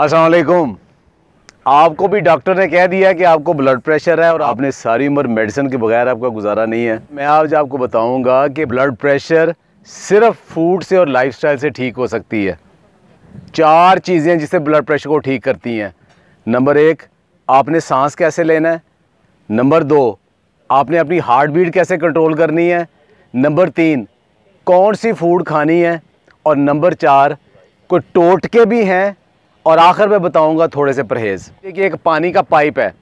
असलकुम आपको भी डॉक्टर ने कह दिया कि आपको ब्लड प्रेशर है और आपने सारी उम्र मेडिसिन के बगैर आपका गुजारा नहीं है मैं आज आपको बताऊंगा कि ब्लड प्रेशर सिर्फ फूड से और लाइफस्टाइल से ठीक हो सकती है चार चीज़ें जिससे ब्लड प्रेशर को ठीक करती हैं नंबर एक आपने सांस कैसे लेना है नंबर दो आपने अपनी हार्ट बीट कैसे कंट्रोल करनी है नंबर तीन कौन सी फूड खानी है और नंबर चार कोई टोटके भी हैं और आखिर में बताऊंगा थोड़े से परहेज़ देखिए एक पानी का पाइप है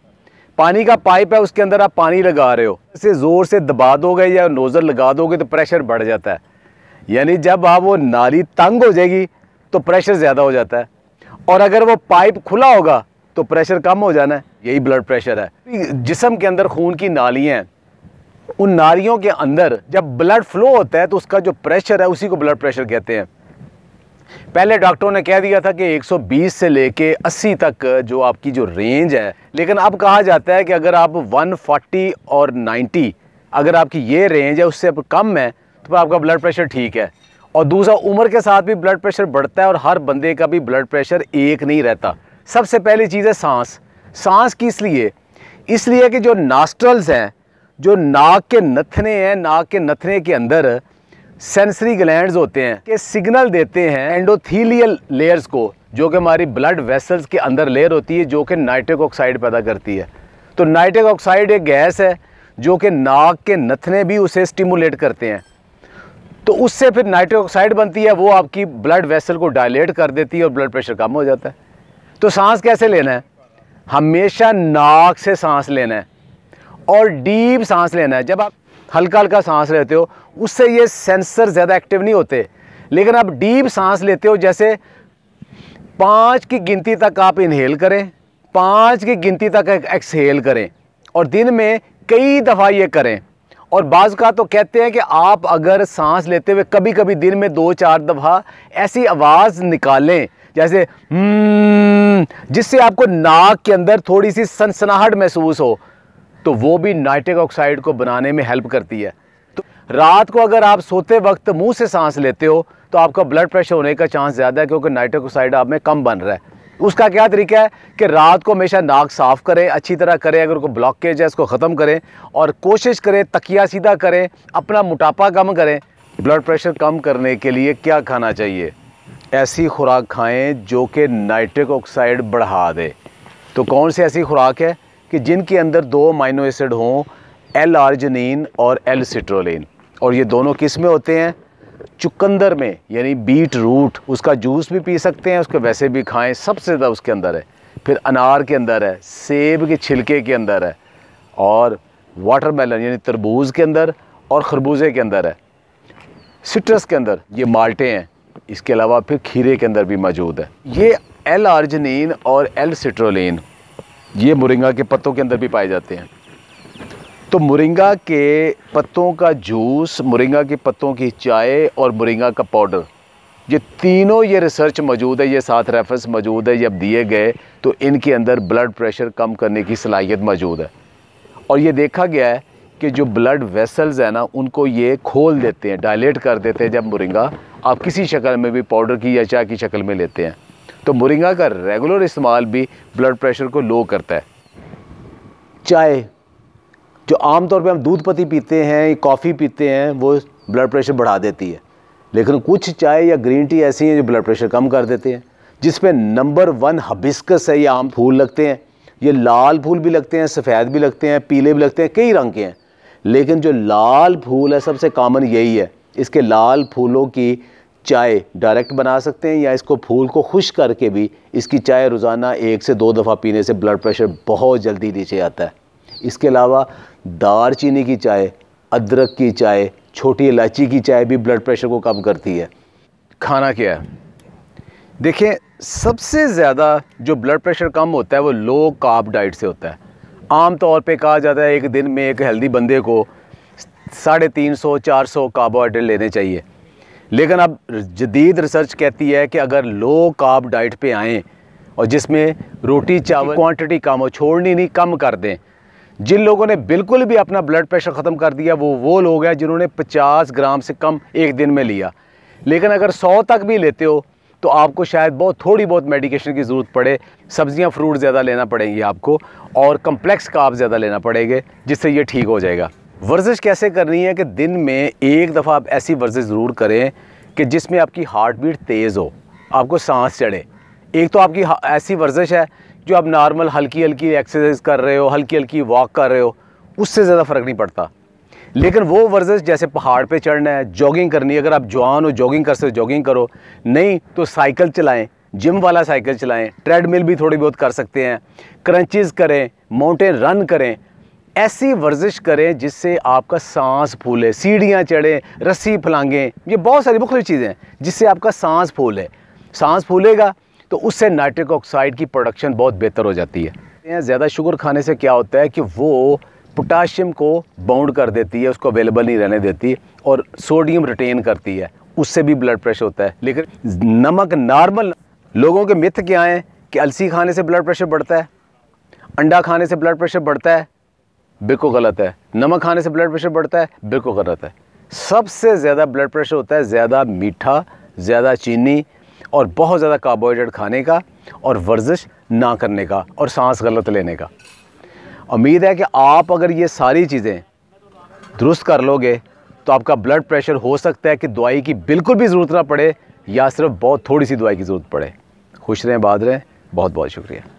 पानी का पाइप है उसके अंदर आप पानी लगा रहे हो इसे ज़ोर से दबा दोगे या नोज़र लगा दोगे तो प्रेशर बढ़ जाता है यानी जब आप वो नाली तंग हो जाएगी तो प्रेशर ज़्यादा हो जाता है और अगर वो पाइप खुला होगा तो प्रेशर कम हो जाना है यही ब्लड प्रेशर है जिसम के अंदर खून की नालियाँ हैं उन नालियों के अंदर जब ब्लड फ्लो होता है तो उसका जो प्रेशर है उसी को ब्लड प्रेशर कहते हैं पहले डॉक्टरों ने कह दिया था कि 120 से लेके 80 तक जो आपकी जो रेंज है लेकिन अब कहा जाता है कि अगर आप 140 और 90 अगर आपकी ये रेंज है उससे कम है तो आपका ब्लड प्रेशर ठीक है और दूसरा उम्र के साथ भी ब्लड प्रेशर बढ़ता है और हर बंदे का भी ब्लड प्रेशर एक नहीं रहता सबसे पहली चीज़ है सांस सांस की इसलिए इसलिए कि जो नास्ट्रल्स हैं जो नाक के नथने हैं नाक के नथने के अंदर सेंसरी ग्लैंड होते हैं के सिग्नल देते हैं एंडोथीलियल लेयर्स को जो कि हमारी ब्लड वेसल्स के अंदर लेयर होती है जो कि नाइट्रिक ऑक्साइड पैदा करती है तो नाइट्रिक ऑक्साइड एक गैस है जो कि नाक के नथने भी उसे स्टिमुलेट करते हैं तो उससे फिर नाइट्रिक ऑक्साइड बनती है वो आपकी ब्लड वेसल को डायलेट कर देती है और ब्लड प्रेशर कम हो जाता है तो सांस कैसे लेना है हमेशा नाक से सांस लेना है और डीप सांस लेना है जब आप हल्का हल्का सांस लेते हो उससे ये सेंसर ज़्यादा एक्टिव नहीं होते लेकिन आप डीप सांस लेते हो जैसे पाँच की गिनती तक आप इनहेल करें पाँच की गिनती तक एक्सहेल करें और दिन में कई दफ़ा ये करें और बाज़ का तो कहते हैं कि आप अगर सांस लेते हुए कभी कभी दिन में दो चार दफ़ा ऐसी आवाज़ निकालें जैसे हम्म, जिससे आपको नाक के अंदर थोड़ी सी सनसनाहट महसूस हो तो वो भी नाइट्रिक ऑक्साइड को बनाने में हेल्प करती है तो रात को अगर आप सोते वक्त मुंह से सांस लेते हो तो आपका ब्लड प्रेशर होने का चांस ज़्यादा है क्योंकि नाइट्रिक ऑक्साइड आप में कम बन रहा है उसका क्या तरीका है कि रात को हमेशा नाक साफ़ करें अच्छी तरह करें अगर उसको ब्लॉकेज है उसको ख़त्म करें और कोशिश करें तकिया सीधा करें अपना मोटापा कम करें ब्लड प्रेशर कम करने के लिए क्या खाना चाहिए ऐसी खुराक खाएं जो कि नाइट्रिक ऑक्साइड बढ़ा दे तो कौन सी ऐसी खुराक है कि जिनके अंदर दो माइनो एसिड हों एल आर्जनिन और एल सिट्रोलिन और ये दोनों किस में होते हैं चुकंदर में यानी बीट रूट उसका जूस भी पी सकते हैं उसको वैसे भी खाएं सबसे ज़्यादा उसके अंदर है फिर अनार के अंदर है सेब के छिलके के अंदर है और वाटरमेलन यानी तरबूज के अंदर और खरबूजे के अंदर है सिट्रस के अंदर ये माल्टे हैं इसके अलावा फिर खीरे के अंदर भी मौजूद है ये एल आर्जनिन और एल सिट्रोलिन ये मुरिंगा के पत्तों के अंदर भी पाए जाते हैं तो मुरिंगा के पत्तों का जूस मुरिंगा के पत्तों की चाय और मुरिंगा का पाउडर ये तीनों ये रिसर्च मौजूद है ये साथ रेफरेंस मौजूद है जब दिए गए तो इनके अंदर ब्लड प्रेशर कम करने की सलाहियत मौजूद है और ये देखा गया है कि जो ब्लड वेसल्स हैं ना उनको ये खोल देते हैं डायलेट कर देते हैं जब मुरिंगा आप किसी शक्ल में भी पाउडर की या चाय की शक्ल में लेते हैं तो मुरिंगा का रेगुलर इस्तेमाल भी ब्लड प्रेशर को लो करता है चाय जो आमतौर पे हम दूध पत्ती पीते हैं कॉफ़ी पीते हैं वो ब्लड प्रेशर बढ़ा देती है लेकिन कुछ चाय या ग्रीन टी ऐसी हैं जो ब्लड प्रेशर कम कर देते हैं जिसमें नंबर वन हबिस्कस है ये आम फूल लगते हैं ये लाल फूल भी लगते हैं सफ़ेद भी लगते हैं पीले भी लगते हैं कई रंग के हैं लेकिन जो लाल फूल है सबसे कामन यही है इसके लाल फूलों की चाय डायरेक्ट बना सकते हैं या इसको फूल को खुश करके भी इसकी चाय रोज़ाना एक से दो दफ़ा पीने से ब्लड प्रेशर बहुत जल्दी नीचे आता है इसके अलावा दार चीनी की चाय अदरक की चाय छोटी इलायची की चाय भी ब्लड प्रेशर को कम करती है खाना क्या है देखें सबसे ज़्यादा जो ब्लड प्रेशर कम होता है वो लो कार्ब डाइट से होता है आम तौर पे कहा जाता है एक दिन में एक हेल्दी बंदे को साढ़े तीन सौ चार सौ कार्बोहाइड्रेट लेने चाहिए लेकिन अब जदीद रिसर्च कहती है कि अगर लो काब डाइट पे आएँ और जिसमें रोटी चावल क्वांटिटी कम हो छोड़नी नहीं कम कर दें जिन लोगों ने बिल्कुल भी अपना ब्लड प्रेशर ख़त्म कर दिया वो वो लोग हैं जिन्होंने 50 ग्राम से कम एक दिन में लिया लेकिन अगर 100 तक भी लेते हो तो आपको शायद बहुत थोड़ी बहुत मेडिकेशन की ज़रूरत पड़े सब्ज़ियाँ फ्रूट ज़्यादा लेना पड़ेंगी आपको और कम्प्लेक्स काब ज़्यादा लेना पड़ेंगे जिससे ये ठीक हो जाएगा वर्जिश कैसे करनी है कि दिन में एक दफ़ा आप ऐसी वर्जिश ज़रूर करें कि जिसमें आपकी हार्ट बीट तेज़ हो आपको सांस चढ़े एक तो आपकी ऐसी वर्जिश है जो आप नॉर्मल हल्की हल्की एक्सरसाइज कर रहे हो हल्की हल्की वॉक कर रहे हो उससे ज़्यादा फ़र्क नहीं पड़ता लेकिन वो वर्जिश जैसे पहाड़ पे चढ़ना है जॉगिंग करनी है अगर आप जवान हो जॉगिंग कर सकते हो जॉगिंग करो नहीं तो साइकिल चलाएं जिम वाला साइकिल चलाएं ट्रेडमिल भी थोड़ी बहुत कर सकते हैं क्रंचेस करें माउंटेन रन करें ऐसी वर्जिश करें जिससे आपका सांस फूले सीढ़ियाँ चढ़ें रस्सी फलांगें ये बहुत सारी मुख्तु चीज़ें हैं जिससे आपका सांस फूले सांस फूलेगा तो उससे नाइट्रिक ऑक्साइड की प्रोडक्शन बहुत बेहतर हो जाती है ज़्यादा शुगर खाने से क्या होता है कि वो पोटाशियम को बाउंड कर देती है उसको अवेलेबल नहीं रहने देती और सोडियम रिटेन करती है उससे भी ब्लड प्रेशर होता है लेकिन नमक नॉर्मल लोगों के मिथ क्या हैं कि अलसी खाने से ब्लड प्रेशर बढ़ता है अंडा खाने से ब्लड प्रेशर बढ़ता है बिल्कुल गलत है नमक खाने से ब्लड प्रेशर बढ़ता है बिल्कुल गलत है सबसे ज़्यादा ब्लड प्रेशर होता है ज़्यादा मीठा ज़्यादा चीनी और बहुत ज़्यादा कार्बोहाइड्रेट खाने का और वर्जिश ना करने का और सांस गलत लेने का उम्मीद है कि आप अगर ये सारी चीज़ें दुरुस्त कर लोगे तो आपका ब्लड प्रेशर हो सकता है कि दवाई की बिल्कुल भी ज़रूरत ना पड़े या सिर्फ बहुत थोड़ी सी दवाई की ज़रूरत पड़े खुश रहें बाद रहें बहुत बहुत शुक्रिया